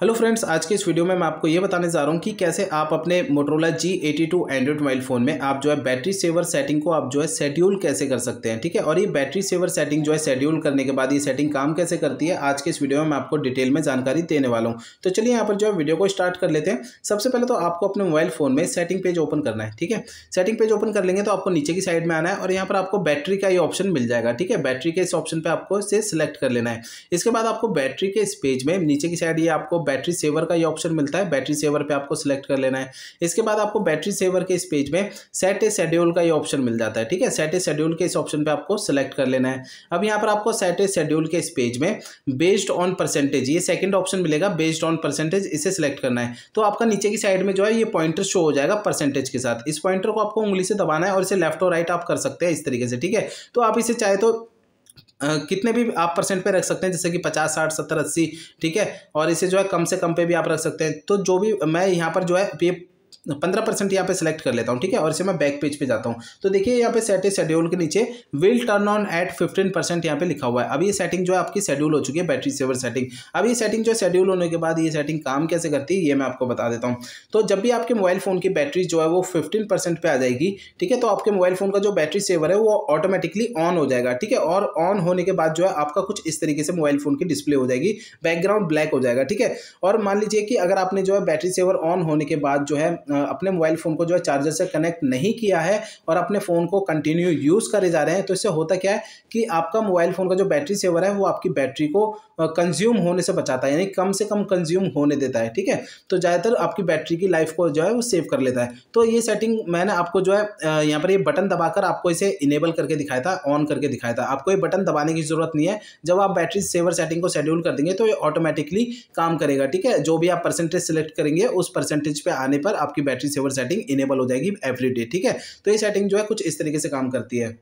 hello friends आज के इस वीडियो में मैं आपको ये बताने जा रहा हूँ कि कैसे आप अपने Motorola G eighty two Android mobile phone में आप जो है बैटरी सेवर सेटिंग को आप जो है शेड्यूल कैसे कर सकते हैं ठीक है और ये बैटरी सेवर सेटिंग जो है शेड्यूल करने के बाद ये सेटिंग काम कैसे करती है आज के इस वीडियो में मैं आपको डिटेल में जानकारी देने वाला हूँ तो चलिए यहाँ पर जो है वीडियो को स्टार्ट कर लेते हैं सबसे पहले तो आपको अपने मोबाइल फ़ोन में सेटिंग पेज ओपन करना है ठीक है सेटिंग पेज ओपन कर लेंगे तो आपको नीचे की साइड में आना है और यहाँ पर आपको बैटरी का ये ऑप्शन मिल जाएगा ठीक है बैटरी के इस ऑप्शन पर आपको इसे सिलेक्ट कर लेना है इसके बाद आपको बैटरी के इस पेज में नीचे की साइड ये आपको बैटरी सेवर का ये ऑप्शन मिलता है बैटरी सेवर पे आपको सिलेक्ट कर लेना है इसके बाद आपको बैटरी सेवर के इस पेज में सेट ए शेड्यूल का ये ऑप्शन मिल जाता है ठीक है सेट ए शेड्यूल के इस ऑप्शन पर आपको सेलेक्ट कर लेना है अब यहाँ पर आपको सेट ए शेड्यूल के इस पेज में बेस्ड ऑन परसेंटेज ये सेकेंड ऑप्शन मिलेगा बेस्ड ऑन परसेंटेज इसे सिलेक्ट करना है तो आपका नीचे की साइड में जो है ये पॉइंटर शो हो जाएगा परसेंटेज के साथ इस पॉइंटर को आपको उंगली से दबाना है और इसे लेफ्ट और राइट आप कर सकते हैं इस तरीके से ठीक है तो आप इसे चाहे तो कितने भी आप परसेंट पे रख सकते हैं जैसे कि पचास साठ सत्तर अस्सी ठीक है और इसे जो है कम से कम पे भी आप रख सकते हैं तो जो भी मैं यहाँ पर जो है ये पंद्रह परसेंट यहाँ पे सिलेक्ट कर लेता हूँ ठीक है और इसे मैं बैक पेज पे जाता हूँ तो देखिए यहाँ पे सेट शेड्यूल के नीचे will turn on at fifteen percent यहाँ पे लिखा हुआ है अभी ये सेटिंग जो है आपकी शेड्यूल हो चुकी है बैटरी सेवर सेटिंग अब ये सेटिंग जो शेड्यूल होने के बाद ये सेटिंग काम कैसे करती है ये मैं आपको बता देता हूँ तो जब भी आपके मोबाइल फ़ोन की बैटरी जो है वो फिफ्टीन परसेंट पे आ जाएगी ठीक है तो आपके मोबाइल फ़ोन का जो बैटरी सेवर है वो ऑटोमेटिकली ऑन हो जाएगा ठीक है और ऑन होने के बाद जो है आपका कुछ इस तरीके से मोबाइल फ़ोन की डिस्प्ले हो जाएगी बैकग्राउंड ब्लैक हो जाएगा ठीक है और मान लीजिए कि अगर आपने जो है बैटरी सेवर ऑन होने के बाद जो है अपने मोबाइल फ़ोन को जो है चार्जर से कनेक्ट नहीं किया है और अपने फ़ोन को कंटिन्यू यूज़ करे जा रहे हैं तो इससे होता क्या है कि आपका मोबाइल फ़ोन का जो बैटरी सेवर है वो आपकी बैटरी को कंज्यूम होने से बचाता है यानी कम से कम कंज्यूम होने देता है ठीक है तो ज़्यादातर आपकी बैटरी की लाइफ को जो है वो सेव कर लेता है तो ये सेटिंग मैंने आपको जो है यहाँ पर ये बटन दबाकर आपको इसे इनेबल करके दिखाया था ऑन करके दिखाया था आपको ये बटन दबाने की ज़रूरत नहीं है जब आप बैटरी सेवर सेटिंग को शेड्यूल कर देंगे तो ये ऑटोमेटिकली काम करेगा ठीक है जो भी आप परसेंटेज सेलेक्ट करेंगे उस परसेंटेज पर आने पर आपकी बैटरी सेवर सेटिंग इनेबल हो जाएगी एवरी डे ठीक है तो ये सेटिंग जो है कुछ इस तरीके से काम करती है